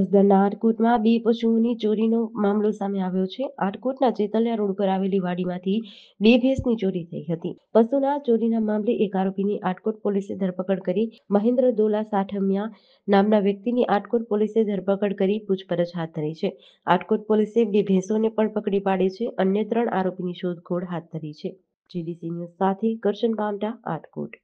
જસદણના આટકોટમાં બે પશુઓની ચોરીનો મામલો સામે આવ્યો છે આટકોટના ચેતલિયા રોડ પર આવેલી વાડીમાંથી બે ભેંસની ચોરી થઈ હતી પશુના ચોરીના મામલે એક આરોપીની આટકોટ પોલીસે ધરપકડ કરી મહેન્દ્ર દોલા સાઠમિયા નામના વ્યક્તિની આટકોટ પોલીસે ધરપકડ કરી પૂછપરછ હાથ ધરી છે આટકોટ પોલીસે બે ભેંસોને પણ પકડી પાડી છે અન્ય ત્રણ આરોપીની શોધખોળ હાથ ધરી છે જીડીસી ન્યૂઝ સાથે કરશન બામટા આટકોટ